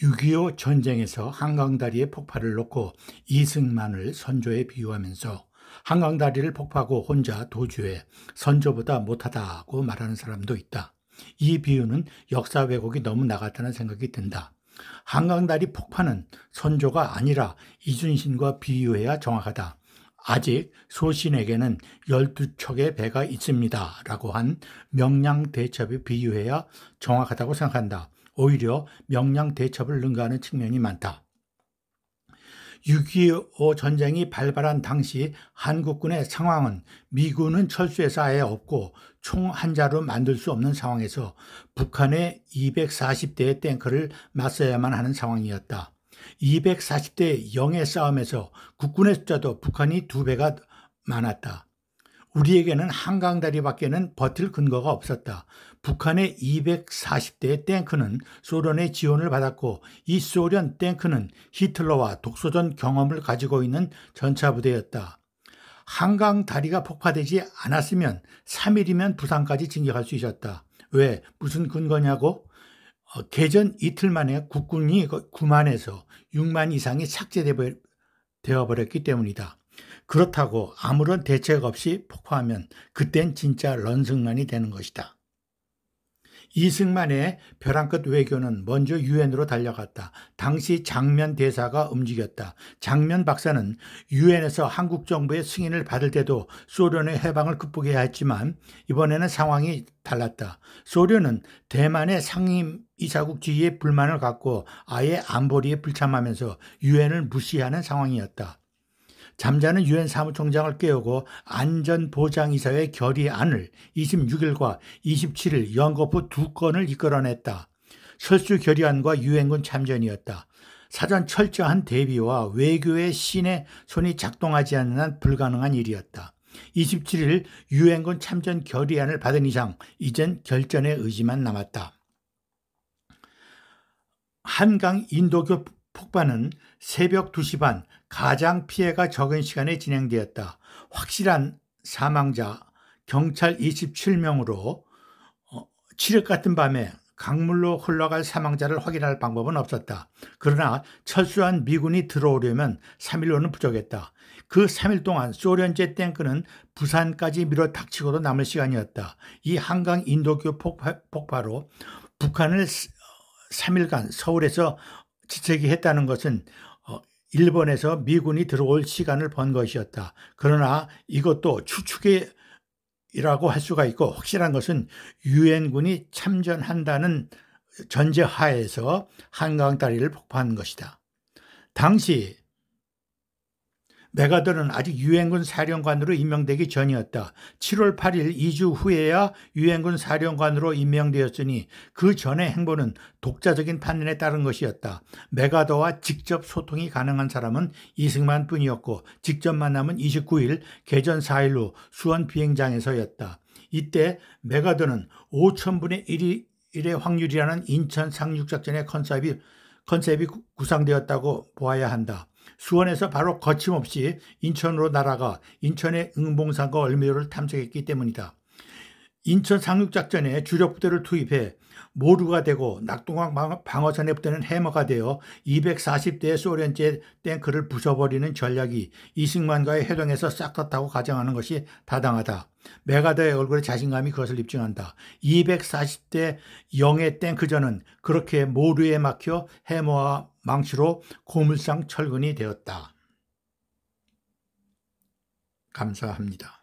6.25 전쟁에서 한강다리에 폭발을 놓고 이승만을 선조에 비유하면서 한강다리를 폭파하고 혼자 도주해 선조보다 못하다고 말하는 사람도 있다. 이 비유는 역사 왜곡이 너무 나갔다는 생각이 든다. 한강다리 폭파는 선조가 아니라 이준신과 비유해야 정확하다. 아직 소신에게는 12척의 배가 있습니다. 라고 한 명량대첩에 비유해야 정확하다고 생각한다. 오히려 명량 대첩을 능가하는 측면이 많다. 6.25 전쟁이 발발한 당시 한국군의 상황은 미군은 철수해서 아예 없고 총 한 자로 만들 수 없는 상황에서 북한의 240대의 탱크를 맞서야만 하는 상황이었다. 240대 영의 싸움에서 국군의 숫자도 북한이 두 배가 많았다. 우리에게는 한강다리밖에는 버틸 근거가 없었다. 북한의 240대의 탱크는 소련의 지원을 받았고 이 소련 탱크는 히틀러와 독소전 경험을 가지고 있는 전차부대였다. 한강 다리가 폭파되지 않았으면 3일이면 부산까지 진격할 수 있었다. 왜? 무슨 근거냐고? 어, 개전 이틀 만에 국군이 9만에서 그 6만 이상이 삭제되어 버렸기 때문이다. 그렇다고 아무런 대책 없이 폭파하면 그땐 진짜 런승만이 되는 것이다. 이승만의 벼랑 끝 외교는 먼저 유엔으로 달려갔다. 당시 장면 대사가 움직였다. 장면 박사는 유엔에서 한국 정부의 승인을 받을 때도 소련의 해방을 극복해야 했지만 이번에는 상황이 달랐다. 소련은 대만의 상임 이사국 지위에 불만을 갖고 아예 안보리에 불참하면서 유엔을 무시하는 상황이었다. 잠자는 유엔 사무총장을 깨우고 안전보장이사회 결의안을 26일과 27일 연거푸 두 건을 이끌어냈다. 철수 결의안과 유엔군 참전이었다. 사전 철저한 대비와 외교의 신의 손이 작동하지 않는 한 불가능한 일이었다. 27일 유엔군 참전 결의안을 받은 이상 이젠 결전의 의지만 남았다. 한강 인도교 폭발은 새벽 2시 반 가장 피해가 적은 시간에 진행되었다. 확실한 사망자 경찰 27명으로 어, 7일 같은 밤에 강물로 흘러갈 사망자를 확인할 방법은 없었다. 그러나 철수한 미군이 들어오려면 3일로는 부족했다. 그 3일 동안 소련제 탱크는 부산까지 밀어 닥치고도 남을 시간이었다. 이 한강 인도교 폭파, 폭파로 북한을 3일간 어, 서울에서 지체기했다는 것은 어, 일본에서 미군이 들어올 시간을 번 것이었다. 그러나 이것도 추측이라고 할 수가 있고 확실한 것은 유엔군이 참전한다는 전제 하에서 한강 다리를 폭파한 것이다. 당시 메가더는 아직 유엔군 사령관으로 임명되기 전이었다. 7월 8일 2주 후에야 유엔군 사령관으로 임명되었으니 그 전의 행보는 독자적인 판단에 따른 것이었다. 메가더와 직접 소통이 가능한 사람은 이승만 뿐이었고 직접 만남은 29일 개전 4일로 수원 비행장에서였다. 이때 메가더는 5천분의 1 1의 확률이라는 인천 상륙작전의 컨셉이, 컨셉이 구상되었다고 보아야 한다. 수원에서 바로 거침없이 인천으로 날아가 인천의 응봉산과 얼미도를 탐색했기 때문이다. 인천 상륙작전에 주력 부대를 투입해 모루가 되고 낙동강 방어선의 부대는 해머가 되어 240대의 소련제 탱크를 부숴버리는 전략이 이승만과의 해동에서 싹다고 가정하는 것이 다당하다. 메가더의 얼굴에 자신감이 그것을 입증한다. 240대 영의 탱크전은 그렇게 모루에 막혀 해머와 망치로 고물상 철근이 되었다. 감사합니다.